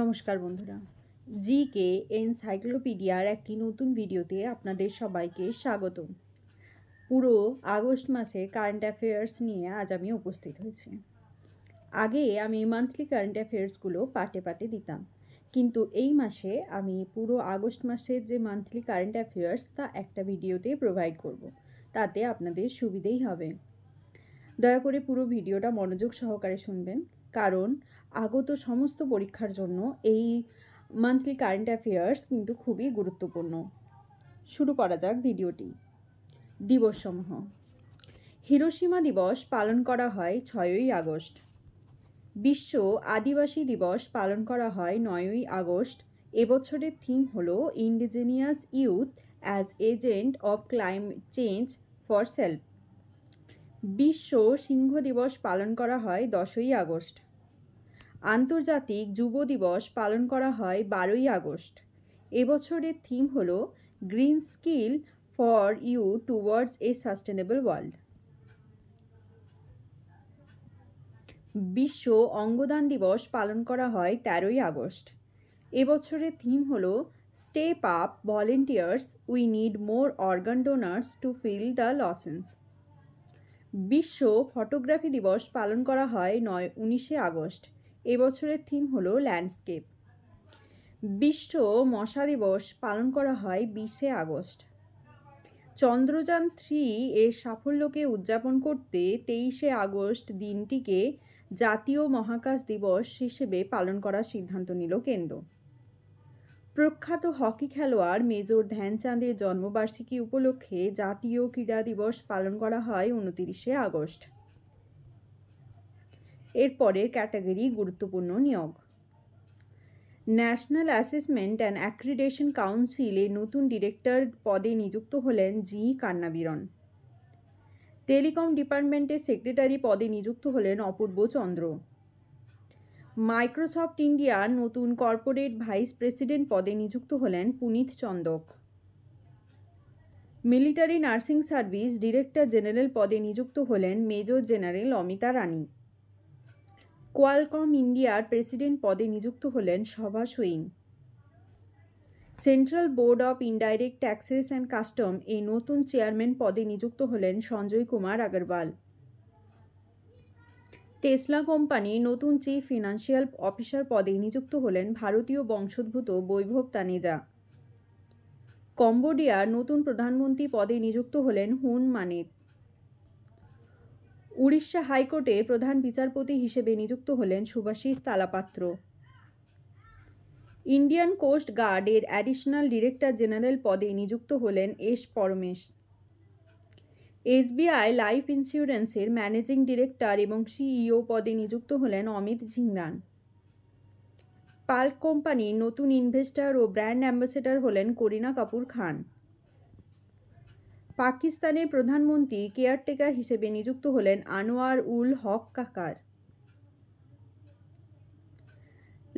নমস্কার বন্ধুরা জি কে এনসাইক্লোপিডিয়ার একটি নতুন ভিডিওতে আপনাদের সবাইকে স্বাগত পুরো আগস্ট মাসে কারেন্ট অ্যাফেয়ার্স নিয়ে আজ আমি উপস্থিত হয়েছি আগে আমি মান্থলি কারেন্ট অ্যাফেয়ার্সগুলো পাটে পাটে দিতাম কিন্তু এই মাসে আমি পুরো আগস্ট মাসের যে মান্থলি কারেন্ট অ্যাফেয়ার্স তা একটা ভিডিওতে প্রোভাইড করব। তাতে আপনাদের সুবিধেই হবে দয়া করে পুরো ভিডিওটা মনোযোগ সহকারে শুনবেন কারণ আগত সমস্ত পরীক্ষার জন্য এই মান্থলি কারেন্ট অ্যাফেয়ার্স কিন্তু খুবই গুরুত্বপূর্ণ শুরু করা যাক ভিডিওটি দিবসসমূহ হিরোসীমা দিবস পালন করা হয় ছয়ই আগস্ট বিশ্ব আদিবাসী দিবস পালন করা হয় নয়ই আগস্ট এবছরের থিম হল indigenous youth as agent of climate change for self বিশ্ব সিংহ দিবস পালন করা হয় দশই আগস্ট আন্তর্জাতিক যুব দিবস পালন করা হয় বারোই আগস্ট এবছরের থিম হল green skill for you towards a sustainable world বিশ্ব অঙ্গদান দিবস পালন করা হয় তেরোই আগস্ট এবছরের থিম হল step up volunteers we need more organ donors to fill the লসেন্স বিশ্ব ফটোগ্রাফি দিবস পালন করা হয় নয় উনিশে আগস্ট এবছরের থিম হলো ল্যান্ডস্কেপ বিশ্ব মশা দিবস পালন করা হয় বিশে আগস্ট চন্দ্রযান থ্রি এর সাফল্যকে উদযাপন করতে তেইশে আগস্ট দিনটিকে জাতীয় মহাকাশ দিবস হিসেবে পালন করার সিদ্ধান্ত নিল কেন্দ্র প্রখ্যাত হকি খেলোয়াড় মেজর ধ্যানচাঁদের জন্মবার্ষিকী উপলক্ষে জাতীয় ক্রীড়া দিবস পালন করা হয় উনতিরিশে আগস্ট এর পরের ক্যাটাগরি গুরুত্বপূর্ণ নিয়োগ ন্যাশনাল অ্যাসেসমেন্ট অ্যান্ড অ্যাক্রিডেশন কাউন্সিলে নতুন ডিরেক্টর পদে নিযুক্ত হলেন জি কান্নাবিরন টেলিকম ডিপার্টমেন্টের সেক্রেটারি পদে নিযুক্ত হলেন অপূর্ব চন্দ্র মাইক্রোসফট ইন্ডিয়ার নতুন কর্পোরেট ভাইস প্রেসিডেন্ট পদে নিযুক্ত হলেন Punit Chandak military nursing service director general পদে নিযুক্ত হলেন major general Amita Rani Qualcomm ইন্ডিয়ার প্রেসিডেন্ট পদে নিযুক্ত হলেন সভা Soin central board of indirect taxes and custom এই নতুন চেয়ারম্যান পদে নিযুক্ত হলেন সঞ্জয় কুমার আগরওয়াল টেসলা কোম্পানি নতুন চিফ ফিনান্সিয়াল অফিসার পদে নিযুক্ত হলেন ভারতীয় বংশোদ্ভূত বৈভব তানেজা কম্বোডিয়ার নতুন প্রধানমন্ত্রী পদে নিযুক্ত হলেন হুন মানিত উড়িষ্যা হাইকোর্টে প্রধান বিচারপতি হিসেবে নিযুক্ত হলেন সুভাষিস তালাপাত্র ইন্ডিয়ান কোস্ট গার্ডের অ্যাডিশনাল ডিরেক্টর জেনারেল পদে নিযুক্ত হলেন এস পরমেশ এসবিআই লাইফ ইন্স্যুরেন্সের ম্যানেজিং ডিরেক্টর এবং সিইও পদে নিযুক্ত হলেন অমিত ঝিংরান পাল্ক কোম্পানির নতুন ইনভেস্টর ও ব্র্যান্ড অ্যাম্বাসেডর হলেন করিনা কাপুর খান পাকিস্তানের প্রধানমন্ত্রী কেয়ারটেকার হিসেবে নিযুক্ত হলেন Anwar ul Haq Kakar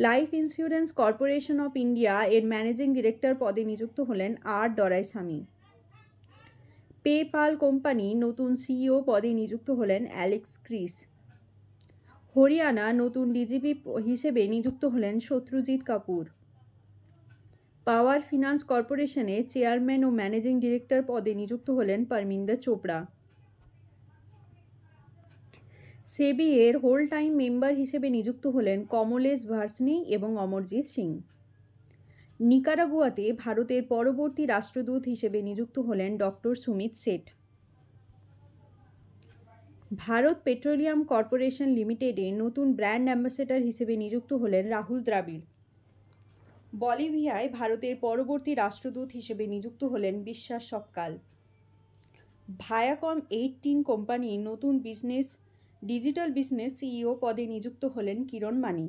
life insurance corporation of India এর ম্যানেজিং ডিরেক্টর পদে নিযুক্ত হলেন আর ডরাইস্বামী পেপাল কোম্পানি নতুন সিইও পদে নিযুক্ত হলেন অ্যালেক্স ক্রিস হরিয়ানা নতুন ডিজিপি হিসেবে নিযুক্ত হলেন শত্রুজিৎ কাপুর পাওয়ার ফিনান্স কর্পোরেশনে চেয়ারম্যান ও ম্যানেজিং ডিরেক্টর পদে নিযুক্ত হলেন পারমিন্দা চোপড়া সেবি এর হোল টাইম মেম্বার হিসেবে নিযুক্ত হলেন কমলেশ ভার্সনি এবং অমরজিৎ সিং নিকারাগুয়াতে ভারতের পরবর্তী রাষ্ট্রদূত হিসেবে নিযুক্ত হলেন doctor Sumit Seth Bharat petroleum corporation লিমিটেডে নতুন ব্র্যান্ড অ্যাম্বাসেডর হিসেবে নিযুক্ত হলেন রাহুল দ্রাবিড় বলিভিয়ায় ভারতের পরবর্তী রাষ্ট্রদূত হিসেবে নিযুক্ত হলেন বিশ্বাস সবকাল ভায়াকম এইটিন কোম্পানি নতুন বিজনেস ডিজিটাল বিজনেস সিইও পদে নিযুক্ত হলেন কিরণ মানি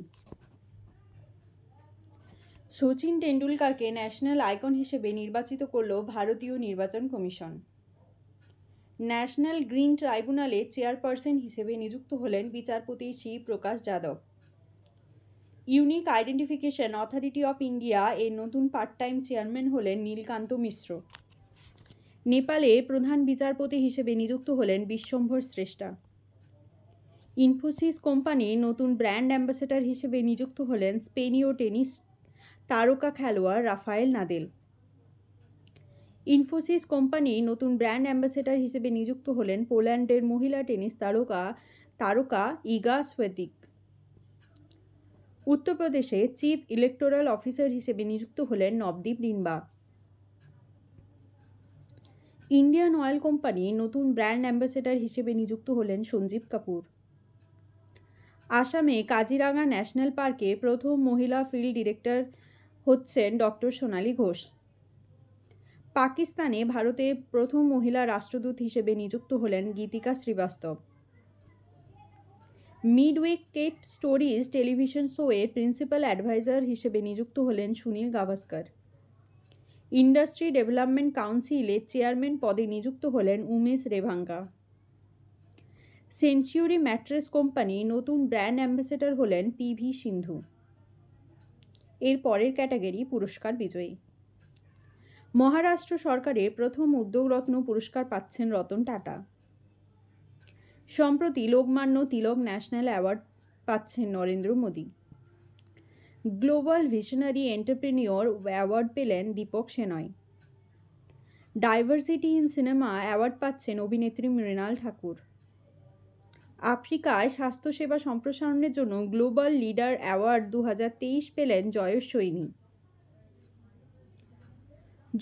সচিন টেন্ডুলকারকে ন্যাশনাল আইকন হিসেবে নির্বাচিত করল ভারতীয় নির্বাচন কমিশন ন্যাশনাল গ্রিন ট্রাইব্যুনালে চেয়ারপারসন হিসেবে নিযুক্ত হলেন বিচারপতি Shri Prakash Yadav unique identification authority of India এর নতুন পার্ট টাইম চেয়ারম্যান হলেন নীলকান্ত মিশ্র নেপালে প্রধান বিচারপতি হিসেবে নিযুক্ত হলেন বিশ্বম্ভর শ্রেষ্ঠা ইনফোসিস কোম্পানি নতুন ব্র্যান্ড অ্যাম্বাসেডর হিসেবে নিযুক্ত হলেন স্পেনীয় টেনিস তারকা খেলোয়াড় রাফায়েল নাদেল ইনফোসিস কোম্পানি নতুন ব্র্যান্ড অ্যাম্বাসেডর হিসেবে নিযুক্ত হলেন পোল্যান্ডের মহিলা টেনিস তারকা তারকা ইগা সোয়েতিক উত্তরপ্রদেশে চিফ ইলেকটোরাল অফিসার হিসেবে নিযুক্ত হলেন নবদীপ ডিম্বা ইন্ডিয়ান অয়েল কোম্পানি নতুন ব্র্যান্ড অ্যাম্বাসেডর হিসেবে নিযুক্ত হলেন সঞ্জীব কাপুর আসামে কাজিরাঙ্গা ন্যাশনাল পার্কে প্রথম মহিলা ফিল্ড ডিরেক্টর হচ্ছেন ডক্টর সোনালী ঘোষ পাকিস্তানে ভারতে প্রথম মহিলা রাষ্ট্রদূত হিসেবে নিযুক্ত হলেন গীতিকা শ্রীবাস্তব মিডউইক কেট স্টোরিজ টেলিভিশন শোয়ের প্রিন্সিপাল অ্যাডভাইজার হিসেবে নিযুক্ত হলেন সুনীল গাভাস্কর ইন্ডাস্ট্রি ডেভেলপমেন্ট কাউন্সিলের চেয়ারম্যান পদে নিযুক্ত হলেন Umesh Revankar century mattress company নতুন ব্র্যান্ড অ্যাম্বাসেডর হলেন পি ভি সিন্ধু এর পরের ক্যাটাগরি পুরস্কার বিজয়ী মহারাষ্ট্র সরকারের প্রথম উদ্যোগরত্ন পুরস্কার পাচ্ছেন রতন টাটা সম্প্রতি লোকমান্য তিলক ন্যাশনাল অ্যাওয়ার্ড পাচ্ছেন Narendra Modi global visionary entrepreneur award পেলেন Deepak Shenoy diversity in cinema award পাচ্ছেন অভিনেত্রী মৃণাল ঠাকুর আফ্রিকায় স্বাস্থ্যসেবা সম্প্রসারণের জন্য গ্লোবাল লিডার অ্যাওয়ার্ড দু পেলেন জয়স সৈনী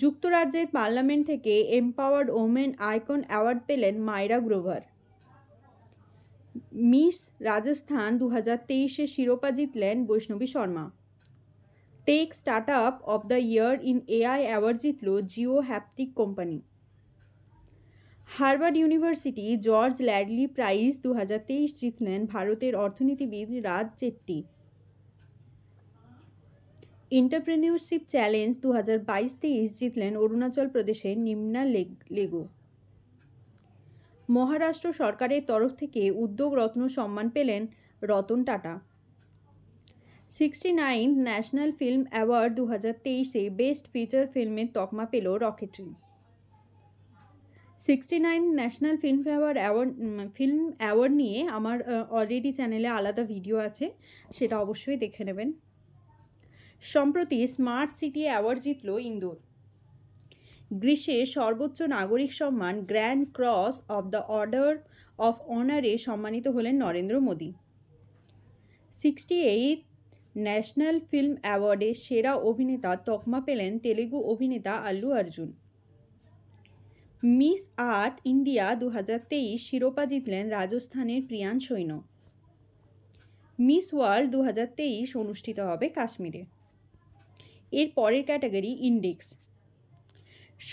যুক্তরাজ্যের পার্লামেন্ট থেকে এম্পাওয়ার্ড ওমেন আইকন অ্যাওয়ার্ড পেলেন মাইরা গ্রোভার মিস রাজস্থান দু হাজার তেইশে শিরোপা জিতলেন Vaishnavi Sharma tech start up of the year in AI award জিতল Jio haptic company Harvard university George ল্যাডলি প্রাইজ দু হাজার তেইশ জিতলেন ভারতের অর্থনীতিবিদ রাজ চেট্টি ইন্টারপ্রেনিউরশিপ চ্যালেঞ্জ দু হাজার বাইশ তেইশ জিতলেন অরুণাচল প্রদেশের নিম্না লেগো মহারাষ্ট্র সরকারের তরফ থেকে উদ্যোগ রত্ন সম্মান পেলেন Ratan Tata sixty nine national film award দু হাজার তেইশে বেস্ট ফিচার ফিল্মের তকমা পেল Rocketry sixty nine national film award award film award নিয়ে আমার অলরেডি চ্যানেলে আলাদা ভিডিও আছে সেটা অবশ্যই দেখে নেবেন সম্প্রতি স্মার্ট সিটি অ্যাওয়ার্ড জিতল ইন্দোর গ্রীষ্মে সর্বোচ্চ নাগরিক সম্মান grand cross of the order of অনারে সম্মানিত হলেন Narendra Modi sixty eight national film অ্যাওয়ার্ডে সেরা অভিনেতা তকমা পেলেন তেলেগু অভিনেতা Allu Arjun miss earth India দু শিরোপা জিতলেন রাজস্থানের প্রিয়ান সৈন্য মিস ওয়ার্ল্ড দু অনুষ্ঠিত হবে কাশ্মীরে এর পরের ক্যাটাগরি ইন্ডেক্স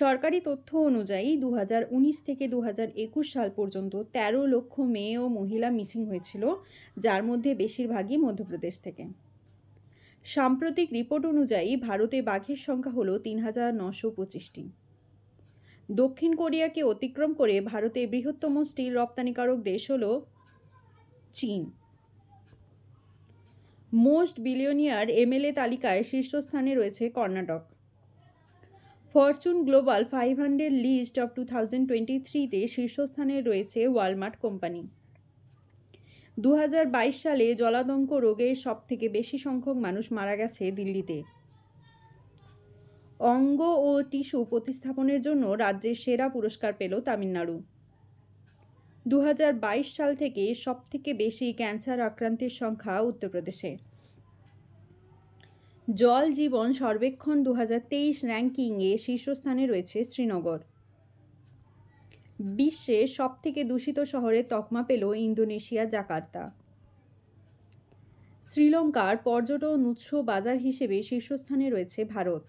সরকারি তথ্য অনুযায়ী দু থেকে দু সাল পর্যন্ত ১৩ লক্ষ মেয়ে ও মহিলা মিসিং হয়েছিল যার মধ্যে বেশিরভাগই মধ্যপ্রদেশ থেকে সাম্প্রতিক রিপোর্ট অনুযায়ী ভারতে বাঘের সংখ্যা হল তিন হাজার নশো পঁচিশটি দক্ষিণ কোরিয়াকে অতিক্রম করে ভারতে বৃহত্তম স্টিল রপ্তানিকারক দেশ হল চীন মোস্ট বিলিয়নিয়ার এমএলএ তালিকায় শীর্ষস্থানে রয়েছে Karnataka Fortune global five hundred list of two thousand twenty থ্রিতে শীর্ষস্থানে রয়েছে ওয়ালমার্ট কোম্পানি দু সালে জলাতঙ্ক রোগে সবথেকে বেশি সংখ্যক মানুষ মারা গেছে দিল্লিতে অঙ্গ ও টিস্যু প্রতিস্থাপনের জন্য রাজ্যের সেরা পুরস্কার পেল তামিলনাড়ু দু সাল থেকে সবথেকে বেশি ক্যান্সার আক্রান্তের সংখ্যা উত্তরপ্রদেশে জল জীবন সর্বেক্ষণ দু র্যাঙ্কিংয়ে শীর্ষস্থানে রয়েছে শ্রীনগর বিশ্বের সবথেকে দূষিত শহরের তকমা পেল ইন্দোনেশিয়া জাকার্তা শ্রীলঙ্কার পর্যটন উৎস বাজার হিসেবে শীর্ষস্থানে রয়েছে ভারত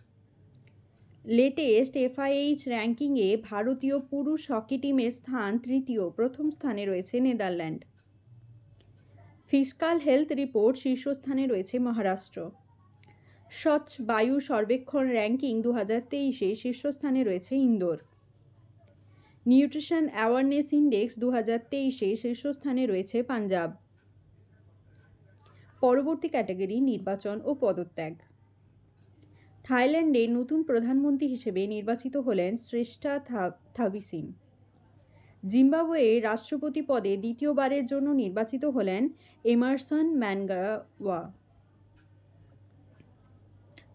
লেটেস্ট এফআইএইচ র্যাঙ্কিংয়ে ভারতীয় পুরুষ হকি টিমের স্থান তৃতীয় প্রথম স্থানে রয়েছে নেদারল্যান্ড ফিসকাল হেলথ রিপোর্ট শীর্ষস্থানে রয়েছে মহারাষ্ট্র স্বচ্ছ বায়ু সর্বেক্ষণ র্যাঙ্কিং দু হাজার তেইশে শীর্ষস্থানে রয়েছে ইন্দোর নিউট্রিশন অ্যাওয়ারনেস ইন্ডেক্স দু হাজার তেইশে শীর্ষস্থানে রয়েছে পাঞ্জাব পরবর্তী ক্যাটাগরি নির্বাচন ও পদত্যাগ থাইল্যান্ডে নতুন প্রধানমন্ত্রী হিসেবে নির্বাচিত হলেন শ্রেষ্ঠা থাবিসিন জিম্বাবুয়ে রাষ্ট্রপতি পদে দ্বিতীয়বারের জন্য নির্বাচিত হলেন এমারসন ম্যানগাওয়া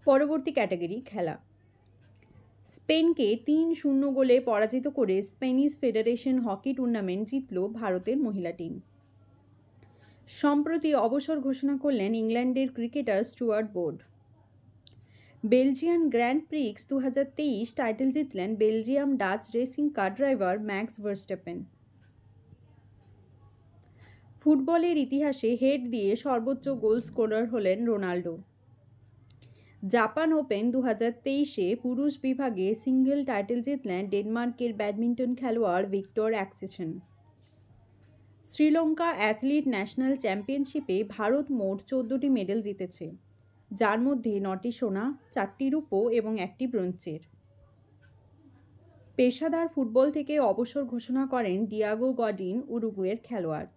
পরবর্তী ক্যাটাগরি খেলা স্পেনকে তিন শূন্য গোলে পরাজিত করে স্পেনিশ ফেডারেশন হকি টুর্নামেন্ট জিতল ভারতের মহিলা টিম সম্প্রতি অবসর ঘোষণা করলেন ইংল্যান্ডের cricketer Stuart Broad Belgian grand prix দু টাইটেল জিতলেন Belgium Dutch racing car driver Max Verstappen ফুটবলের ইতিহাসে হেড দিয়ে সর্বোচ্চ গোল স্কোরার হলেন রোনাল্ডো জাপান ওপেন দু হাজার তেইশে পুরুষ বিভাগে সিঙ্গেল টাইটেল জিতলেন ডেনমার্কের ব্যাডমিন্টন খেলোয়াড় Viktor Axelsen Sri Lanka athlete national চ্যাম্পিয়নশিপে ভারত মোট চোদ্দোটি মেডেল জিতেছে যার মধ্যে নটি সোনা চারটি রূপো এবং একটি ব্রোঞ্চের পেশাদার ফুটবল থেকে অবসর ঘোষণা করেন ডিয়াগো গডিন উরুগুয়ের খেলোয়াড়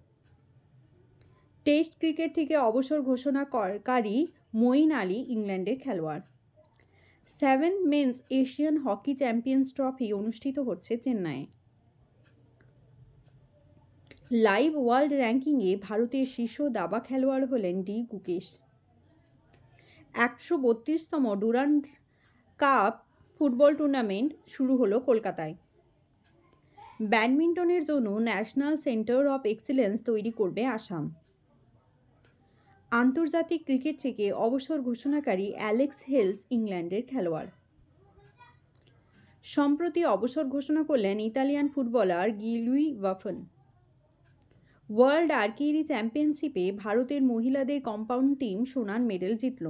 টেস্ট ক্রিকেট থেকে অবসর ঘোষণা করকারী মইন আলী ইংল্যান্ডের খেলোয়াড় seven men's Asian hockey champions trophy অনুষ্ঠিত হচ্ছে চেন্নাইয়ে লাইভ ওয়ার্ল্ড র্যাঙ্কিংয়ে ভারতের শীর্ষ দাবা খেলোয়াড় হলেন ডি গুকেশ একশো বত্রিশতম ডুরান্ড কাপ ফুটবল টুর্নামেন্ট শুরু হলো কলকাতায় ব্যাডমিন্টনের জন্য ন্যাশনাল সেন্টার অফ এক্সিলেন্স তৈরি করবে আসাম আন্তর্জাতিক ক্রিকেট থেকে অবসর ঘোষণাকারী অ্যালেক্স হেলস ইংল্যান্ডের খেলোয়াড় সম্প্রতি অবসর ঘোষণা করলেন ইতালিয়ান ফুটবলার গিলুই ওয়াফন ওয়ার্ল্ড আর্কিরি চ্যাম্পিয়নশিপে ভারতের মহিলাদের কম্পাউন্ড টিম সোনার মেডেল জিতল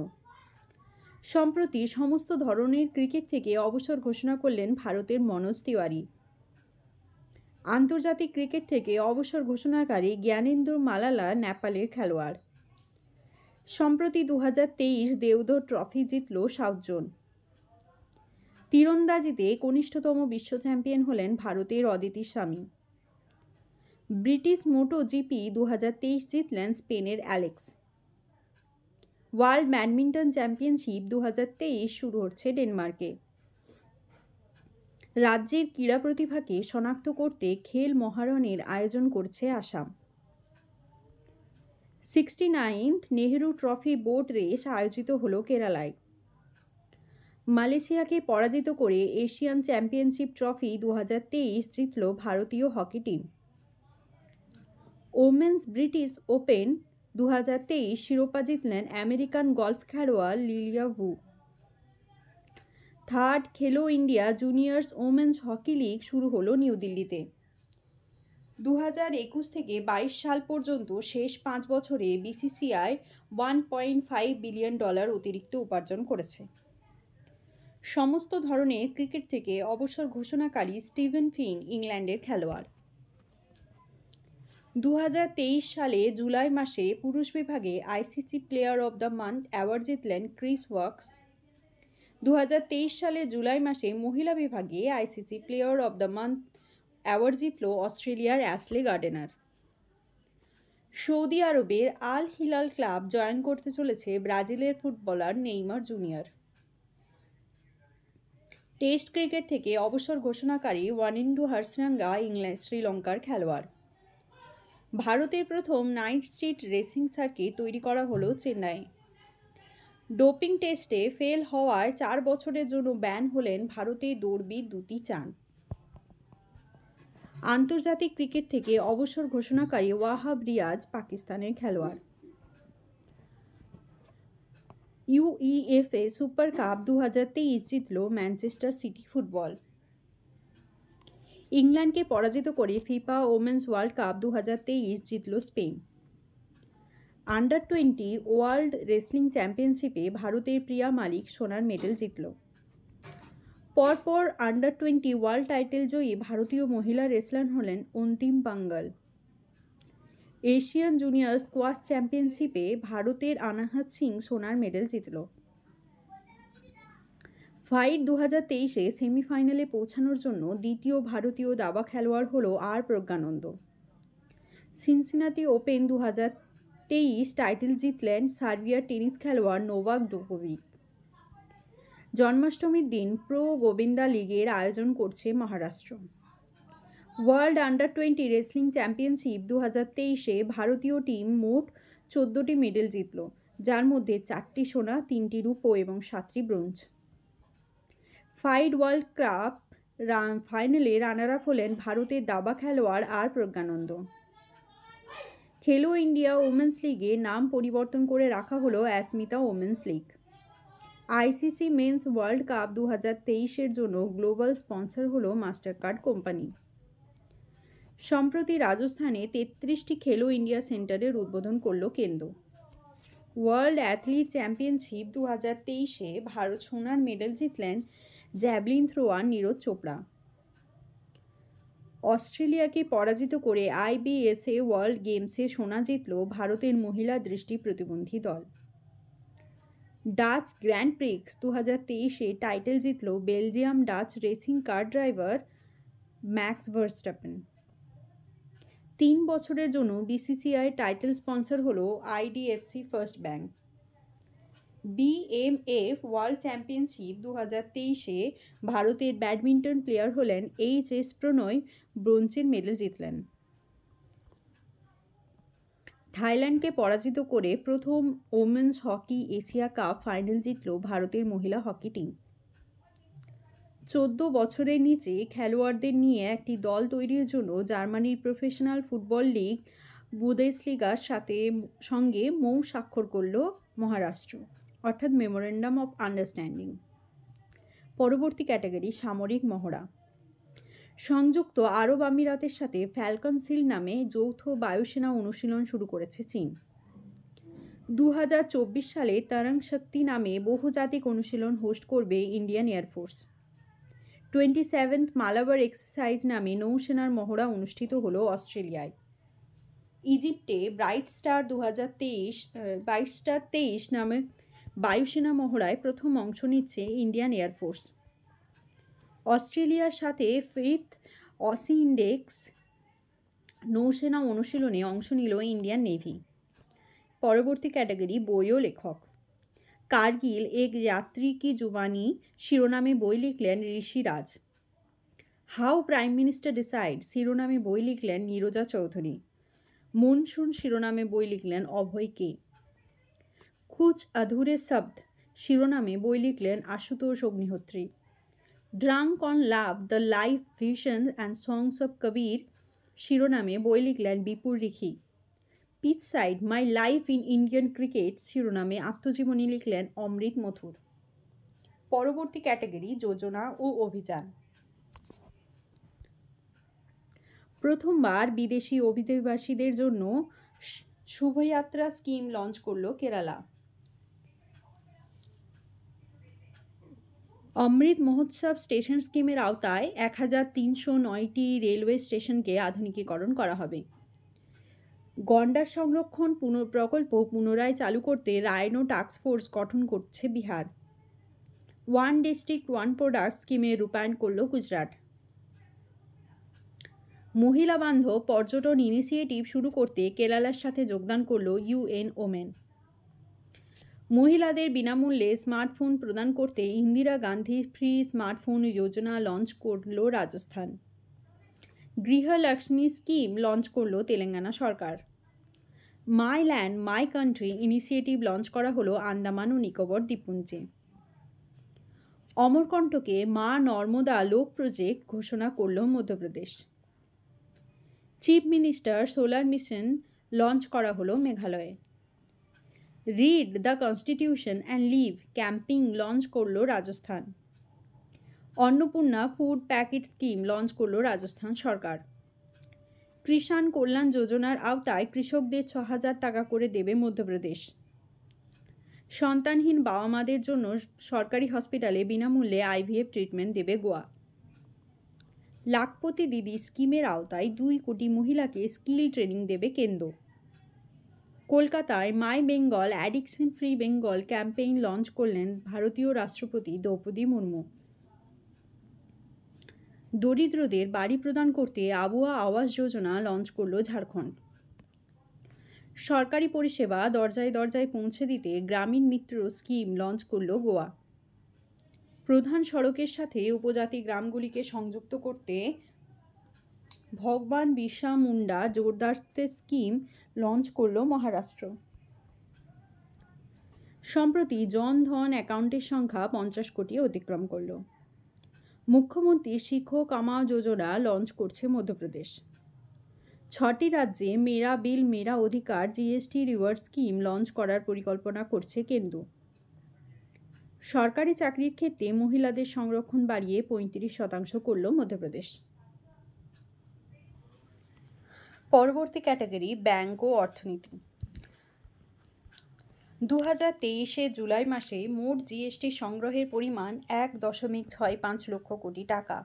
সম্প্রতি সমস্ত ধরনের ক্রিকেট থেকে অবসর ঘোষণা করলেন ভারতের মনোজ তিওয়ারি আন্তর্জাতিক ক্রিকেট থেকে অবসর ঘোষণাকারী জ্ঞানেন্দ্র মালালা নেপালের খেলোয়াড় সম্প্রতি দু হাজার দেউদো ট্রফি জিতল সাতজন তীরন্দাজিতে কনিষ্ঠতম বিশ্ব চ্যাম্পিয়ন হলেন ভারতের অদিতি স্বামী ব্রিটিশ মোটো জিপি দু জিতলেন স্পেনের অ্যালেক্স ওয়ার্ল্ড ব্যাডমিন্টন চ্যাম্পিয়নশিপ দু শুরু হচ্ছে ডেনমার্কে রাজ্যের ক্রীড়া প্রতিভাকে শনাক্ত করতে খেল মহারণের আয়োজন করছে Assam sixty ninth Nehru trophy boat race আয়োজিত হলো কেরালায় মালয়েশিয়াকে পরাজিত করে এশিয়ান চ্যাম্পিয়নশিপ ট্রফি দু হাজার জিতল ভারতীয় hockey team women's British open দু শিরোপা জিতলেন আমেরিকান গলফ খেলোয়াড় Lilia Vu third Khelo India juniors women's hockey league শুরু হলো নিউ দিল্লিতে দু হাজার একুশ থেকে বাইশ সাল পর্যন্ত শেষ পাঁচ বছরে BCCI one point five billion dollar অতিরিক্ত উপার্জন করেছে সমস্ত ধরনের ক্রিকেট থেকে অবসর ঘোষণাকারী স্টিভেন ফিন ইংল্যান্ডের খেলোয়াড় দু সালে জুলাই মাসে পুরুষ বিভাগে ICC player of the month award জিতলেন ক্রিস ওয়াক্স দু সালে জুলাই মাসে মহিলা বিভাগে ICC player of the month award জিতল অস্ট্রেলিয়ার অ্যাসলে গার্ডেনার সৌদি আরবের আল হিলাল ক্লাব জয়েন করতে চলেছে ব্রাজিলের ফুটবলার নেইমার জুনিয়র টেস্ট ক্রিকেট থেকে অবসর ঘোষণাকারী ওয়ানিন্ডু হার্সরাঙ্গা ইংল্যান্ড শ্রীলঙ্কার খেলোয়াড় ভারতের প্রথম নাইট স্ট্রিট রেসিং সার্কিট তৈরি করা হলো চেন্নাই ডোপিং টেস্টে ফেল হওয়ার চার বছরের জন্য ব্যান হলেন ভারতে দৌড়বিদ দুতি চাঁদ আন্তর্জাতিক ক্রিকেট থেকে অবসর ঘোষণাকারী ওয়াহাব রিয়াজ পাকিস্তানের খেলোয়াড় ইউইএফএ সুপার কাপ দু হাজার তেইশ জিতল ম্যানচেস্টার সিটি ফুটবল ইংল্যান্ডকে পরাজিত করে ফিফা ওমেন্স ওয়ার্ল্ড কাপ দু হাজার তেইশ জিতল Spain under twenty world wrestling চ্যাম্পিয়নশিপে ভারতের প্রিয়া মালিক সোনার মেডেল জিতল পরপর আন্ডার টোয়েন্টি ওয়ার্ল্ড টাইটেল জয়ী ভারতীয় মহিলা রেসলার হলেন অন্তিম পাঙ্গাল এশিয়ান জুনিয়র স্কোয়াশ চ্যাম্পিয়নশিপে ভারতের আনাহাত সিং সোনার মেডেল জিতল ফাইট দু হাজার তেইশে সেমিফাইনালে পৌঁছানোর জন্য দ্বিতীয় ভারতীয় দাবা খেলোয়াড় হল আর প্রজ্ঞানন্দ সিনসিনাতি ওপেন দু হাজার তেইশ টাইটেল জিতলেন সার্বিয়ার টেনিস খেলোয়াড় নোভাক ডোকোভিক জন্মাষ্টমীর দিন প্রো গোবিন্দা লিগের আয়োজন করছে Maharashtra world under twenty wrestling championship দু হাজার তেইশে ভারতীয় টিম মোট চোদ্দোটি মেডেল জিতল যার মধ্যে চারটি সোনা তিনটি রূপো এবং সাতটি ব্রোঞ্জ ফাইড ওয়ার্ল্ড কাপ ফাইনালে রানার আপ হলেন ভারতের দাবা খেলোয়াড় আর প্রজ্ঞানন্দ খেলো ইন্ডিয়া ওমেন্স লিগে নাম পরিবর্তন করে রাখা হলো Asmita women's league ICC men's world cup দু হাজার তেইশের জন্য গ্লোবাল স্পন্সর হল মাস্টার কার্ড কোম্পানি সম্প্রতি রাজস্থানে তেত্রিশটি খেলো ইন্ডিয়া সেন্টারের উদ্বোধন করল কেন্দ্র ওয়ার্ল্ড অ্যাথলিট চ্যাম্পিয়নশিপ দু হাজার তেইশে ভারত সোনার মেডেল জিতলেন জ্যাভলিন থ্রোয়ার নীরজ চোপড়া অস্ট্রেলিয়াকে পরাজিত করে আইবিএসএ ওয়ার্ল্ড গেমসে সোনা জিতল ভারতের মহিলা দৃষ্টি প্রতিবন্ধী দল ডাচ গ্র্যান্ড প্রিক্স দু হাজার তেইশে টাইটেল জিতল Belgium Dutch racing car driver Max Verstappen তিন বছরের জন্য বিসিসিআই টাইটেল স্পন্সর হল আইডিএফসি ফার্স্ট ব্যাংক বিএমএফ ওয়ার্ল্ড চ্যাম্পিয়নশিপ দু হাজার তেইশে ভারতের ব্যাডমিন্টন প্লেয়ার হলেন এইচ এস প্রণয় ব্রোঞ্জের মেডেল জিতলেন থাইল্যান্ডকে পরাজিত করে প্রথম women's hockey Asia cup final জিতল ভারতের মহিলা হকি টিম চোদ্দ বছরের নিচে খেলোয়াড়দের নিয়ে একটি দল তৈরির জন্য জার্মানির প্রফেশনাল ফুটবল লীগ লিগার সাথে সঙ্গে মৌ স্বাক্ষর করল মহারাষ্ট্র অর্থাৎ মেমোরেন্ডাম অফ আন্ডারস্ট্যান্ডিং পরবর্তী ক্যাটাগরি সামরিক মহড়া সংযুক্ত আরব আমিরাতের সাথে ফ্যালকন সিল নামে যৌথ বায়ুসেনা অনুশীলন শুরু করেছে চীন দু সালে তরং শক্তি নামে বহুজাতিক অনুশীলন হোস্ট করবে Indian air force twenty seventh Malabar exercise নামে নৌসেনার মহড়া অনুষ্ঠিত হলো অস্ট্রেলিয়ায় ইজিপ্টে ব্রাইট স্টার দু হাজার তেইশ স্টার তেইশ নামে বায়ুসেনা মহড়ায় প্রথম অংশ নিচ্ছে ইন্ডিয়ান এয়ারফোর্স অস্ট্রেলিয়ার সাথে ফিফথ অসি ইন্ডেক্স নৌসেনা অনুশীলনে অংশ নিল ইন্ডিয়ান নেভি পরবর্তী ক্যাটাগরি বইও লেখক কার্গিল এক যাত্রী কি জুবানি শিরোনামে বই লিখলেন Rishiraj how prime minister decide শিরোনামে বই লিখলেন নীরজা চৌধুরী মনসুন শিরোনামে বই লিখলেন অভয় কে খুচ আধুরে শব্দ শিরোনামে বই লিখলেন Ashutosh Agnihotri drunk on love the life vision and songs of Kabir শিরোনামে বই লিখলেন Vipul Rikhi pitch side my life in Indian cricket শিরোনামে আত্মজীবনী লিখলেন অমৃত মথুর পরবর্তী ক্যাটাগরি যোজনা ও অভিযান প্রথমবার বিদেশি অভিবাসীদের জন্য শুভযাত্রা স্কিম লঞ্চ করল কেরালা অমৃত মহোৎসব স্টেশন স্কিমের আওতায় এক হাজার তিনশো নয়টি রেলওয়ে স্টেশনকে আধুনিকীকরণ করা হবে গন্ডার সংরক্ষণ পুনঃপ্রকল্প প্রকল্প পুনরায় চালু করতে রায়নো টাস্কফোর্স গঠন করছে Bihar one district one product স্কিমে রূপায়ণ করল গুজরাট মহিলা বান্ধব পর্যটন ইনিশিয়েটিভ শুরু করতে কেরালার সাথে যোগদান করল ইউএন ওমেন মহিলাদের বিনামূল্যে স্মার্টফোন প্রদান করতে Indira Gandhi free smartphone Yojana launch করল রাজস্থান গৃহলক্ষ্মী স্কিম লঞ্চ করল তেলেঙ্গানা সরকার my land my country initiative launch করা হলো আন্দামান ও নিকোবর দ্বীপপুঞ্জে অমরকণ্ঠকে মা নর্মদা লোক প্রজেক্ট ঘোষণা করল Madhya Pradesh chief minister solar mission launch করা হলো মেঘালয়ে read the constitution and live camping launch করলো Rajasthan Annapurna food packet scheme launch করলো রাজস্থান সরকার কৃষাণ কল্যাণ যোজনার আওতায় কৃষকদের ছ হাজার টাকা করে দেবে মধ্যপ্রদেশ সন্তানহীন বাবা মাদের জন্য সরকারি হসপিটালে বিনামূল্যে আইভিএফ ট্রিটমেন্ট দেবে গোয়া লাখপতি দিদি স্কিমের আওতায় দুই কোটি মহিলাকে স্কিল ট্রেনিং দেবে কেন্দ্র কলকাতায় my Bengal addiction free Bengal campaign launch করলেন ভারতীয় রাষ্ট্রপতি দ্রৌপদী মুর্মু দরিদ্রদের বাড়ি প্রদান করতে আবুয়া আবাস যোজনা লঞ্চ করল ঝাড়খণ্ড সরকারি পরিষেবা দরজায় দরজায় পৌঁছে দিতে গ্রামীণ মিত্র স্কিম লঞ্চ করল গোয়া প্রধান সড়কের সাথে উপজাতি গ্রামগুলিকে সংযুক্ত করতে ভগবান বিশা মুন্ডা জোরদাস্তের স্কিম লঞ্চ করল মহারাষ্ট্র সম্প্রতি জনধন অ্যাকাউন্টের সংখ্যা পঞ্চাশ কোটি অতিক্রম করল মুখ্যমন্ত্রী শিখো কামা যোজনা লঞ্চ করছে মধ্যপ্রদেশ ছটি রাজ্যে মেরা বিল মেরা অধিকার জিএসটি রিওয়ার্ড স্কিম লঞ্চ করার পরিকল্পনা করছে কেন্দ্র সরকারি চাকরির ক্ষেত্রে মহিলাদের সংরক্ষণ বাড়িয়ে পঁয়ত্রিশ শতাংশ করল মধ্যপ্রদেশ পরবর্তী ক্যাটাগরি ব্যাংক ও অর্থনীতি দু হাজার তেইশে জুলাই মাসে মোট জিএসটি সংগ্রহের পরিমাণ এক দশমিক ছয় পাঁচ লক্ষ কোটি টাকা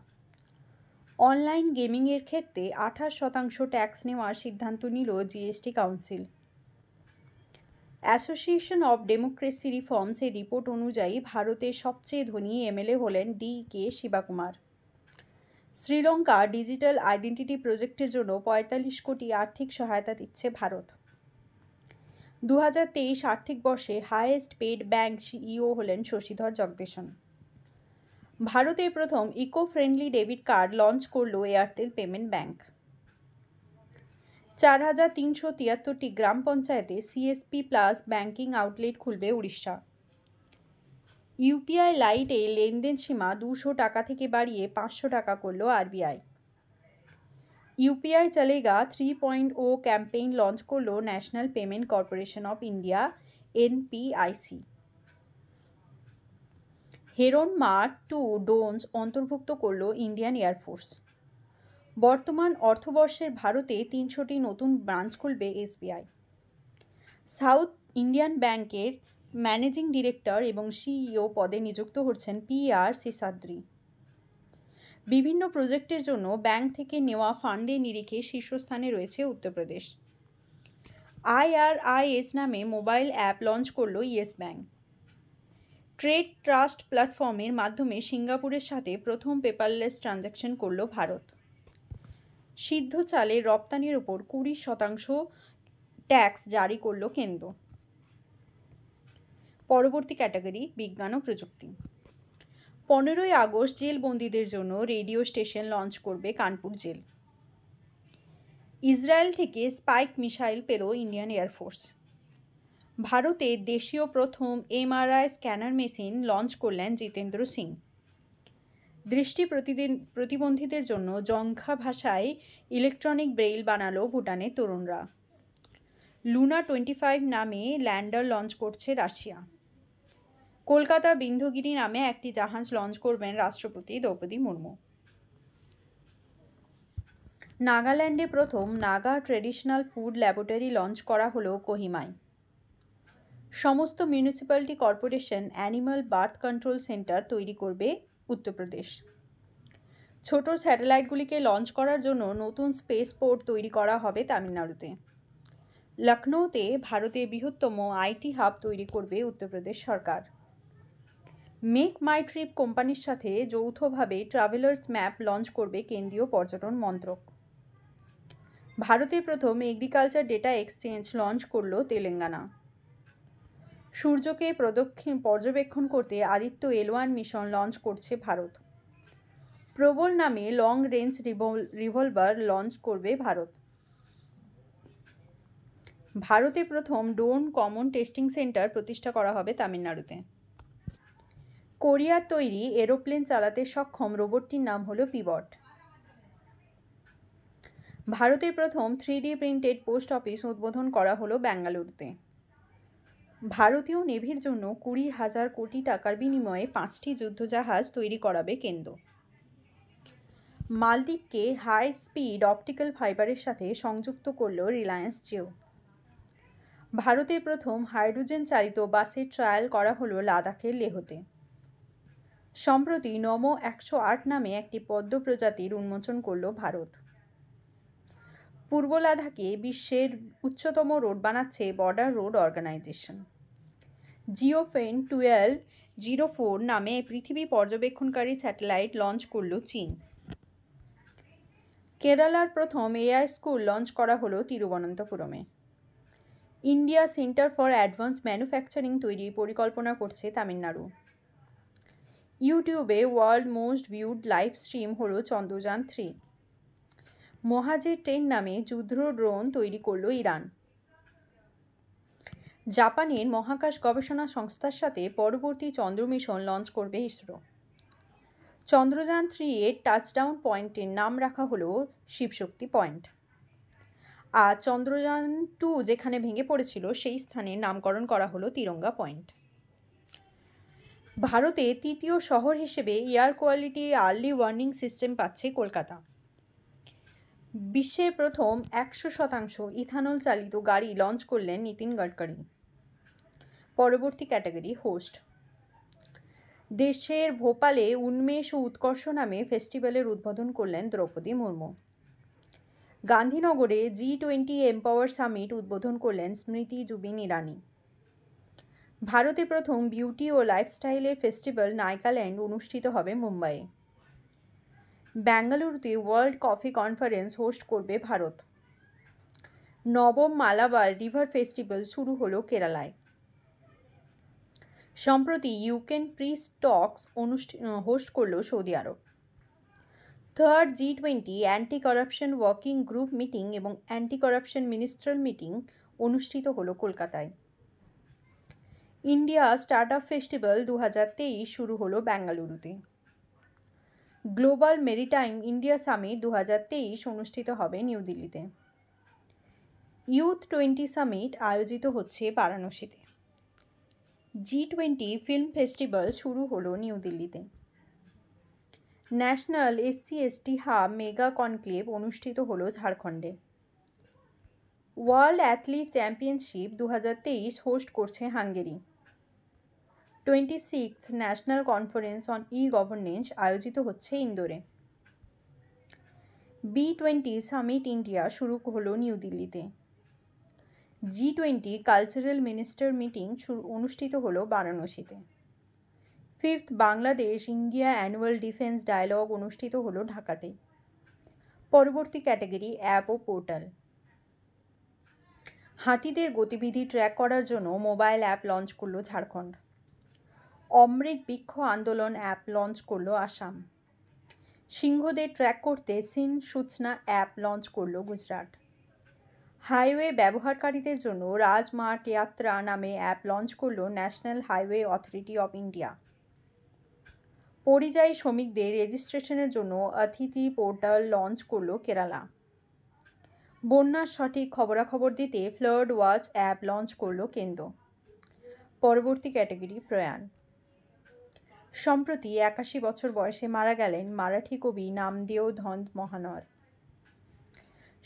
অনলাইন গেমিংয়ের ক্ষেত্রে আঠাশ শতাংশ ট্যাক্স নেওয়ার সিদ্ধান্ত নিল GST council association of democracy রিফর্মসের রিপোর্ট অনুযায়ী ভারতের সবচেয়ে ধনী এমএলএ হলেন D K Shivakumar Sri Lanka digital identity প্রজেক্টের জন্য পঁয়তাল্লিশ কোটি আর্থিক সহায়তা দিচ্ছে ভারত দু আর্থিক বর্ষে হায়েস্ট পেড ব্যাংক সিইও হলেন শশীধর জগদেশন ভারতে প্রথম eco friendly debit card launch করল এয়ারটেল পেমেন্ট ব্যাংক চার হাজার তিনশো তিয়াত্তরটি গ্রাম পঞ্চায়েতে সিএসপি প্লাস ব্যাংকিং আউটলেট খুলবে উড়িষ্যা ইউপিআই লাইটে লেনদেন সীমা দুশো টাকা থেকে বাড়িয়ে পাঁচশো টাকা করল RBI UPI Chalega three point o campaign launch করলো national payment corporation of India NPIC Heron mark two drones অন্তর্ভুক্ত করল ইন্ডিয়ান এয়ারফোর্স বর্তমান অর্থবর্ষের ভারতে তিনশোটি নতুন ব্রাঞ্চ খুলবে এসবিআই সাউথ ইন্ডিয়ান ব্যাংকের ম্যানেজিং ডিরেক্টর এবং সিইও পদে নিযুক্ত হচ্ছেন পি আর সিসাদ্রি বিভিন্ন প্রজেক্টের জন্য ব্যাংক থেকে নেওয়া ফান্ডে নিরিখে শীর্ষস্থানে রয়েছে উত্তরপ্রদেশ আইআরআইএস নামে মোবাইল অ্যাপ লঞ্চ করল ইয়েস ব্যাংক ট্রেড ট্রাস্ট প্ল্যাটফর্মের মাধ্যমে সিঙ্গাপুরের সাথে প্রথম পেপারলেস ট্রানজ্যাকশন করল ভারত সিদ্ধ চালের রপ্তানির ওপর কুড়ি শতাংশ ট্যাক্স জারি করল কেন্দ্র পরবর্তী ক্যাটাগরি বিজ্ঞান ও প্রযুক্তি পনেরোই আগস্ট জেল বন্দীদের জন্য রেডিও স্টেশন লঞ্চ করবে কানপুর জেল ইসরায়েল থেকে স্পাইক মিসাইল পেল ইন্ডিয়ান এয়ারফোর্স ভারতে দেশীয় প্রথম এমআরআই স্ক্যানার মেশিন লঞ্চ করলেন জিতেন্দ্র সিং দৃষ্টি প্রতিদিন প্রতিবন্ধীদের জন্য জংখা ভাষায় ইলেকট্রনিক ব্রেইল বানালো ভুটানের তরুণরা লুনা টোয়েন্টি ফাইভ নামে ল্যান্ডার লঞ্চ করছে রাশিয়া কলকাতা বিন্ধুগিরি নামে একটি জাহাজ লঞ্চ করবেন রাষ্ট্রপতি দ্রৌপদী মুর্মু নাগাল্যান্ডে প্রথম Naga traditional food laboratory launch করা হলো কোহিমায় সমস্ত municipality corporation animal birth control centre তৈরি করবে উত্তরপ্রদেশ ছোট স্যাটেলাইটগুলিকে লঞ্চ করার জন্য নতুন স্পেস পোর্ট তৈরি করা হবে তামিলনাড়ুতে লখনৌতে ভারতের বৃহত্তম আইটি হাব তৈরি করবে উত্তরপ্রদেশ সরকার মেক মাই ট্রিপ কোম্পানির সাথে যৌথভাবে ট্রাভেলার্স ম্যাপ লঞ্চ করবে কেন্দ্রীয় পর্যটন মন্ত্রক ভারতে প্রথম এগ্রিকালচার ডেটা এক্সচেঞ্জ লঞ্চ করল তেলেঙ্গানা সূর্যকে প্রদক্ষিণ পর্যবেক্ষণ করতে আদিত্য এলওয়ান মিশন লঞ্চ করছে ভারত প্রবল নামে লং রেঞ্জ রিভলভার লঞ্চ করবে ভারত ভারতে প্রথম ড্রোন কমন টেস্টিং সেন্টার প্রতিষ্ঠা করা হবে তামিলনাড়ুতে কোরিয়া তৈরি এরোপ্লেন চালাতে সক্ষম রোবটটির নাম হলো পিবট ভারতে প্রথম three D printed post office উদ্বোধন করা হলো ব্যাঙ্গালোরতে ভারতীয় নেভির জন্য কুড়ি হাজার কোটি টাকার বিনিময়ে পাঁচটি যুদ্ধজাহাজ তৈরি করাবে কেন্দ্র মালদ্বীপকে হাই স্পিড অপটিক্যাল ফাইবারের সাথে সংযুক্ত করল রিলায়েন্স জিও ভারতে প্রথম হাইড্রোজেন চালিত বাসের ট্রায়াল করা হলো লাদাখের লেহতে সম্প্রতি নম একশো আট নামে একটি পদ্ম প্রজাতির উন্মোচন করল ভারত পূর্ব লাদাখে বিশ্বের উচ্চতম রোড বানাচ্ছে বর্ডার রোড অর্গানাইজেশন জিওফেন টুয়েলভ জিরো ফোর নামে পৃথিবী পর্যবেক্ষণকারী স্যাটেলাইট লঞ্চ করল চীন কেরালার প্রথম এআই স্কুল লঞ্চ করা হলো তিরুবনন্তপুরমে India centre for advance manufacturing তৈরির পরিকল্পনা করছে তামিলনাড়ু ইউটিউবে world most viewed live stream হলো চন্দ্রযান থ্রি মহাজের টেন নামে যুদ্ধ ড্রোন তৈরি করল ইরান জাপানের মহাকাশ গবেষণা সংস্থার সাথে পরবর্তী চন্দ্র মিশন লঞ্চ করবে ইসরো চন্দ্রযান থ্রি এর টাচডাউন পয়েন্টের নাম রাখা হল শিবশক্তি পয়েন্ট আর চন্দ্রযান টু যেখানে ভেঙে পড়েছিল সেই স্থানে নামকরণ করা হলো তিরঙ্গা পয়েন্ট ভারতে তৃতীয় শহর হিসেবে air quality early warning system পাচ্ছে কলকাতা বিশ্বের প্রথম একশো শতাংশ ইথানল চালিত গাড়ি লঞ্চ করলেন নীতিন গডকারি পরবর্তী ক্যাটাগরি হোস্ট দেশের ভোপালে উন্মেষ ও উৎকর্ষ নামে ফেস্টিভ্যালের উদ্বোধন করলেন দ্রৌপদী মুর্মু গান্ধীনগরে জি টোয়েন্টি এম্পাওয়ার সামিট উদ্বোধন করলেন স্মৃতি জুবিন ইরানি ভারতে প্রথম বিউটি ও লাইফস্টাইলের ফেস্টিভ্যাল নাইকাল্যান্ড অনুষ্ঠিত হবে মুম্বাইয়ে ব্যাঙ্গালুরুতে ওয়ার্ল্ড কফি কনফারেন্স হোস্ট করবে ভারত নবম মালাবার রিভার ফেস্টিভ্যাল শুরু হলো কেরালায় সম্প্রতি ইউকেন প্রিস টকস অনুষ্ঠি হোস্ট করল Saudi Arab third G twenty anti corruption working group meeting এবং অ্যান্টি করাপশন মিনিস্ট্রাল মিটিং অনুষ্ঠিত হলো কলকাতায় ইন্ডিয়া স্টার্ট আপ ফেস্টিভ্যাল দু শুরু হলো বেঙ্গালুরুতে গ্লোবাল মেরিটাইম ইন্ডিয়া সামিট দু অনুষ্ঠিত হবে নিউ দিল্লিতে ইউথ টোয়েন্টি সামিট আয়োজিত হচ্ছে বারাণসীতে জি টোয়েন্টি ফিল্ম ফেস্টিভ্যাল শুরু হলো নিউ দিল্লিতে national SC ST hub mega conclave অনুষ্ঠিত হল ঝাড়খণ্ডে ওয়ার্ল্ড অ্যাথলিট চ্যাম্পিয়নশিপ দু হোস্ট করছে Hungary twenty six national conference on e governance আয়োজিত হচ্ছে ইন্দোরে বি টোয়েন্টি সামিট ইন্ডিয়া শুরু হলো নিউ দিল্লিতে G twenty cultural minister meeting অনুষ্ঠিত হল বারাণসীতে fifth Bangladesh India annual defence dialogue অনুষ্ঠিত হল ঢাকাতে পরবর্তী ক্যাটাগরি অ্যাপ ও পোর্টাল হাতিদের গতিবিধি ট্র্যাক করার জন্য মোবাইল অ্যাপ লঞ্চ করলো ঝাড়খণ্ড অমৃত বৃক্ষ আন্দোলন অ্যাপ লঞ্চ করলো আসাম সিংহদের ট্র্যাক করতে সিন সূচনা অ্যাপ লঞ্চ করলো গুজরাট হাইওয়ে ব্যবহারকারীদের জন্য রাজমার্গ যাত্রা নামে অ্যাপ লঞ্চ করলো national highway authority of India পরিযায়ী শ্রমিকদের রেজিস্ট্রেশনের জন্য অতিথি পোর্টাল লঞ্চ করলো কেরালা বন্যার সঠিক খবরাখবর দিতে ফ্লড ওয়াচ অ্যাপ লঞ্চ করলো কেন্দ্র পরবর্তী ক্যাটাগরি প্রয়াণ সম্প্রতি একাশি বছর বয়সে মারা গেলেন মারাঠি কবি নামদেও ধন মহানর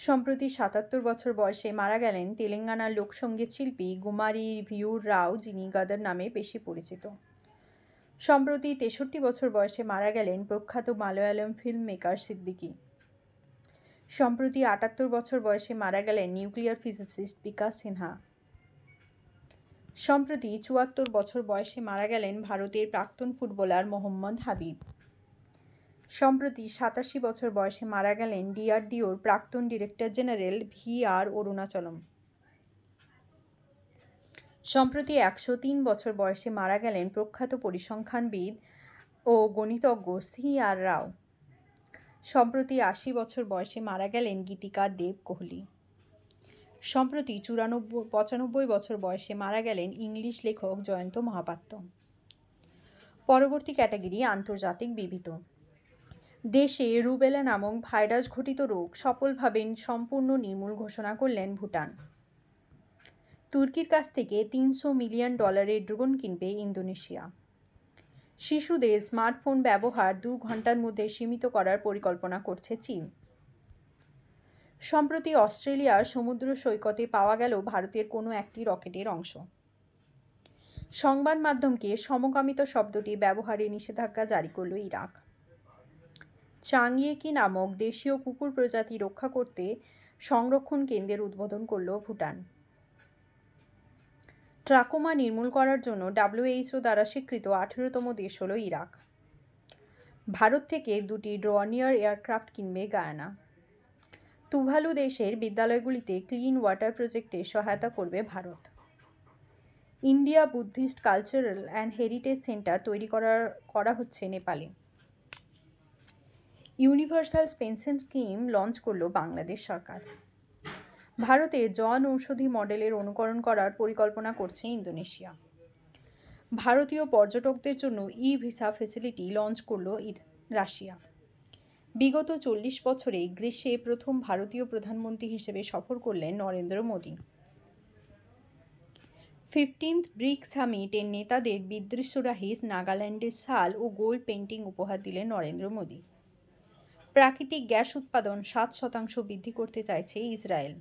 সম্প্রতি সাতাত্তর বছর বয়সে মারা গেলেন তেলেঙ্গানার লোকসঙ্গীত শিল্পী গুমারি ভিউর রাও যিনি গাদার নামে বেশি পরিচিত সম্প্রতি তেষট্টি বছর বয়সে মারা গেলেন প্রখ্যাত মালয়ালম ফিল্ম মেকার সিদ্দিকি সম্প্রতি আটাত্তর বছর বয়সে মারা গেলেন নিউক্লিয়ার ফিজিসিস্ট বিকাশ সিনহা সম্প্রতি চুয়াত্তর বছর বয়সে মারা গেলেন ভারতের প্রাক্তন ফুটবলার মোহাম্মদ হাবিব সম্প্রতি সাতাশি বছর বয়সে মারা গেলেন ডিআরডিওর প্রাক্তন director general V R Arunachalam সম্প্রতি একশো তিন বছর বয়সে মারা গেলেন প্রখ্যাত পরিসংখ্যানবিদ ও গণিতজ্ঞ সি আর রাও সম্প্রতি আশি বছর বয়সে মারা গেলেন গীতিকা দেব কোহলি সম্প্রতি চুরানব্বই পঁচানব্বই বছর বয়সে মারা গেলেন ইংলিশ লেখক জয়ন্ত মহাপাত্র পরবর্তী ক্যাটাগরি আন্তর্জাতিক বিবিত দেশে রুবেলা নামক ভাইরাস ঘটিত রোগ সফলভাবে সম্পূর্ণ নির্মূল ঘোষণা করলেন ভুটান তুর্কির কাছ থেকে তিনশো মিলিয়ন ডলারের ড্রোন কিনবে ইন্দোনেশিয়া শিশুদের স্মার্টফোন ব্যবহার দু ঘন্টার মধ্যে সীমিত করার পরিকল্পনা করছে চীন সম্প্রতি অস্ট্রেলিয়ার সমুদ্র সৈকতে পাওয়া গেল ভারতের কোনো একটি রকেটের অংশ সংবাদ মাধ্যমকে সমকামিত শব্দটি ব্যবহারে নিষেধাজ্ঞা জারি করল ইরাক চাঙ্গিয়েকি নামক দেশীয় কুকুর প্রজাতি রক্ষা করতে সংরক্ষণ কেন্দ্রের উদ্বোধন করল ভুটান ট্রাকোমা নির্মূল করার জন্য ডাব্লিউএইচও দ্বারা স্বীকৃত আঠেরোতম দেশ হল ইরাক ভারত থেকে দুটি ড্রনিয়ার এয়ারক্রাফট কিনবে গায়ানা তুভালু দেশের বিদ্যালয়গুলিতে ক্লিন ওয়াটার প্রজেক্টে সহায়তা করবে Bharat India Buddhist cultural and heritage centre তৈরি করার করা হচ্ছে নেপালে ইউনিভার্সাল পেনশন স্কিম লঞ্চ করল বাংলাদেশ সরকার ভারতে জন ঔষধি মডেলের অনুকরণ করার পরিকল্পনা করছে ইন্দোনেশিয়া ভারতীয় পর্যটকদের জন্য ই ভিসা ফেসিলিটি লঞ্চ করল রাশিয়া বিগত চল্লিশ বছরে গ্রীষ্মে প্রথম ভারতীয় প্রধানমন্ত্রী হিসেবে সফর করলেন নরেন্দ্র মোদী ফিফটিন্থ ব্রিক এর নেতাদের বিদৃশ্যরাহিস নাগাল্যান্ডের সাল ও গোল্ড পেন্টিং উপহার দিলেন নরেন্দ্র মোদী প্রাকৃতিক গ্যাস উৎপাদন সাত শতাংশ বৃদ্ধি করতে চাইছে ইসরায়েল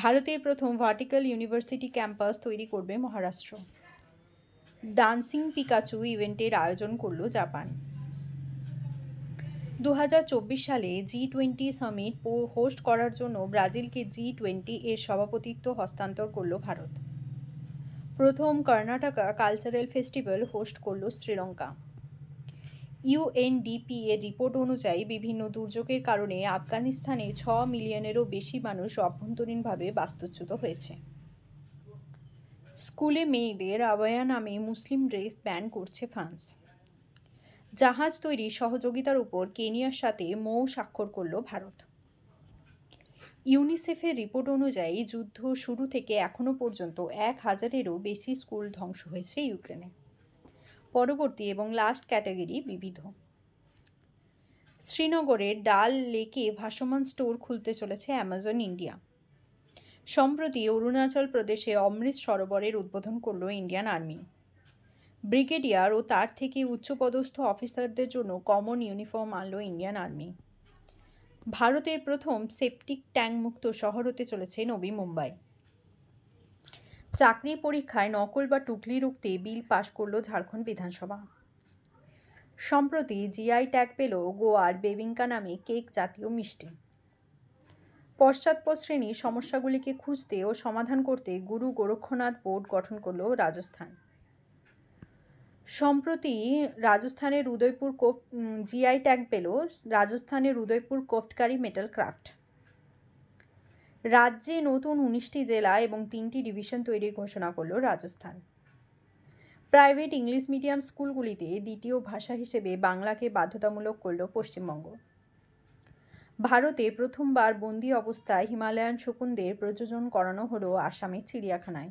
ভারতের প্রথম ভার্টিক্যাল ইউনিভার্সিটি ক্যাম্পাস তৈরি করবে মহারাষ্ট্র ডান্সিং পিকাচু ইভেন্টের আয়োজন করল জাপান দু সালে জি টোয়েন্টি সামিট হোস্ট করার জন্য ব্রাজিলকে জি টোয়েন্টি এর সভাপতিত্ব হস্তান্তর করল ভারত প্রথম কর্ণাটকা কালচারাল ফেস্টিভ্যাল হোস্ট করল শ্রীলঙ্কা ইউএনডিপি এর রিপোর্ট অনুযায়ী বিভিন্ন দুর্যোগের কারণে আফগানিস্তানে ছ মিলিয়নেরও বেশি মানুষ অভ্যন্তরীণভাবে বাস্তুচ্যুত হয়েছে স্কুলে মেয়েদের আবায়া নামে মুসলিম ড্রেস ব্যান করছে ফ্রান্স জাহাজ তৈরি সহযোগিতার উপর কেনিয়ার সাথে মৌ স্বাক্ষর করল ভারত ইউনিসেফের রিপোর্ট অনুযায়ী যুদ্ধ শুরু থেকে এখনও পর্যন্ত এক হাজারেরও বেশি স্কুল ধ্বংস হয়েছে ইউক্রেনে পরবর্তী এবং লাস্ট ক্যাটাগরি বিবিধ শ্রীনগরের ডাল লেকে ভাসমান স্টোর খুলতে চলেছে অ্যামাজন ইন্ডিয়া সম্প্রতি অরুণাচল প্রদেশে অমৃত সরোবরের উদ্বোধন করল ইন্ডিয়ান আর্মি ব্রিগেডিয়ার ও তার থেকে উচ্চপদস্থ অফিসারদের জন্য কমন ইউনিফর্ম আনলো ইন্ডিয়ান আর্মি ভারতের প্রথম সেপটিক ট্যাং মুক্ত শহর হতে চলেছে নবী মুম্বাই চাকরি পরীক্ষায় নকল বা টুকলি রুখতে বিল পাশ করল ঝাড়খণ্ড বিধানসভা সম্প্রতি জিআই ট্যাগ পেল গোয়ার বেবিঙ্কা নামে কেক জাতীয় মিষ্টি পশ্চাৎপদ শ্রেণীর সমস্যাগুলিকে খুঁজতে ও সমাধান করতে গুরু গোরক্ষনাথ বোর্ড গঠন করল রাজস্থান সম্প্রতি রাজস্থানের উদয়পুর কোফ জিআই ট্যাগ পেল রাজস্থানের উদয়পুর কোফটকারি মেটাল ক্রাফট রাজ্যে নতুন উনিশটি জেলা এবং তিনটি ডিভিশন তৈরির ঘোষণা করল রাজস্থান প্রাইভেট ইংলিশ মিডিয়াম স্কুলগুলিতে দ্বিতীয় ভাষা হিসেবে বাংলাকে বাধ্যতামূলক করল পশ্চিমবঙ্গ ভারতে প্রথমবার বন্দি অবস্থায় হিমালয়ান শকুনদের প্রযোজন করানো হলো আসামের চিড়িয়াখানায়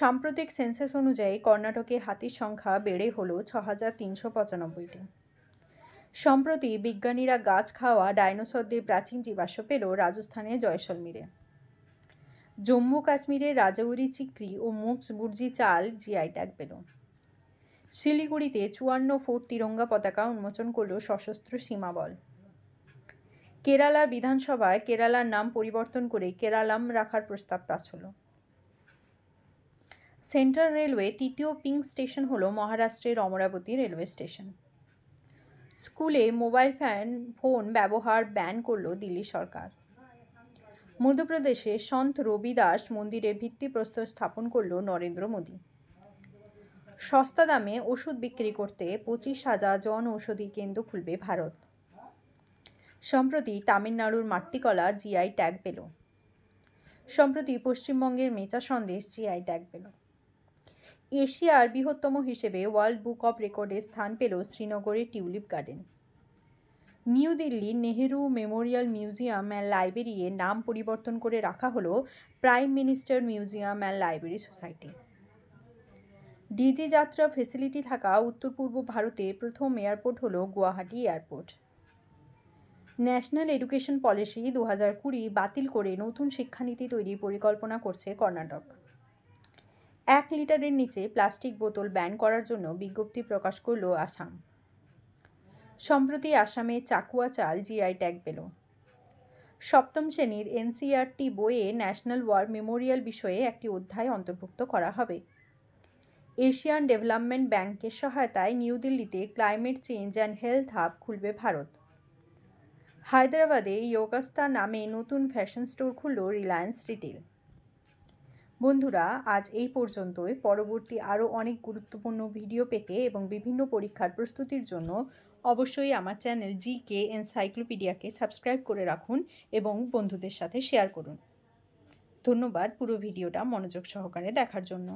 সাম্প্রতিক সেন্সেস অনুযায়ী কর্ণাটকে হাতির সংখ্যা বেড়ে হল ছ হাজার তিনশো পঁচানব্বইটি সম্প্রতি বিজ্ঞানীরা গাছ খাওয়া ডাইনোসরদের প্রাচীন জীবাশ্ম পেল রাজস্থানের জয়সলমীরে জম্মু কাশ্মীরের রাজৌরি চিকরি ও মুক্স বুর্জি চাল জিআই ট্যাগ পেল শিলিগুড়িতে চুয়ান্ন ফুট তিরঙ্গা পতাকা উন্মোচন করল সশস্ত্র সীমাবল কেরালার বিধানসভায় কেরালার নাম পরিবর্তন করে কেরালাম রাখার প্রস্তাব পাস হলো সেন্ট্রাল রেলওয়ে তৃতীয় পিং স্টেশন হলো মহারাষ্ট্রের অমরাবতী রেলওয়ে স্টেশন স্কুলে মোবাইল ফ্যান ফোন ব্যবহার ব্যান করল দিল্লি সরকার মধ্যপ্রদেশে সন্ত রবিদাস মন্দিরের ভিত্তিপ্রস্তর স্থাপন করল নরেন্দ্র মোদী সস্তা দামে ওষুধ বিক্রি করতে পঁচিশ হাজার জন ঔষধি কেন্দ্র খুলবে ভারত সম্প্রতি তামিলনাড়ুর মাট্টিকলা জিআই ট্যাগ পেল সম্প্রতি পশ্চিমবঙ্গের মেচা সন্দেশ জিআই ট্যাগ পেল এশিয়ার বৃহত্তম হিসেবে ওয়ার্ল্ড বুক অব রেকর্ডে স্থান পেল শ্রীনগরের টিউলিপ গার্ডেন নিউ দিল্লির Nehru memorial museum and library এর নাম পরিবর্তন করে রাখা হলো prime minister museum and library society Digi Yatra facility থাকা উত্তর পূর্ব ভারতের প্রথম এয়ারপোর্ট হলো Guwahati airport national education policy দু হাজার কুড়ি বাতিল করে নতুন শিক্ষানীতি তৈরির পরিকল্পনা করছে কর্ণাটক এক লিটারের নিচে প্লাস্টিক বোতল ব্যান করার জন্য বিজ্ঞপ্তি প্রকাশ করল আসাম সম্প্রতি আসামে চাকুয়া চাল জিআই ট্যাগ পেল সপ্তম শ্রেণীর এনসিআরটি বইয়ে ন্যাশনাল ওয়ার মেমোরিয়াল বিষয়ে একটি অধ্যায় অন্তর্ভুক্ত করা হবে এশিয়ান ডেভেলপমেন্ট ব্যাংকের সহায়তায় নিউ দিল্লিতে climate change and health hub খুলবে ভারত হায়দ্রাবাদে ইয়োগাস্তা নামে নতুন ফ্যাশন স্টোর খুলল রিলায়েন্স রিটেল বন্ধুরা আজ এই পর্যন্তই পরবর্তী আরও অনেক গুরুত্বপূর্ণ ভিডিও পেতে এবং বিভিন্ন পরীক্ষার প্রস্তুতির জন্য অবশ্যই আমার চ্যানেল জি কে এনসাইক্লোপিডিয়াকে সাবস্ক্রাইব করে রাখুন এবং বন্ধুদের সাথে শেয়ার করুন ধন্যবাদ পুরো ভিডিওটা মনোযোগ সহকারে দেখার জন্য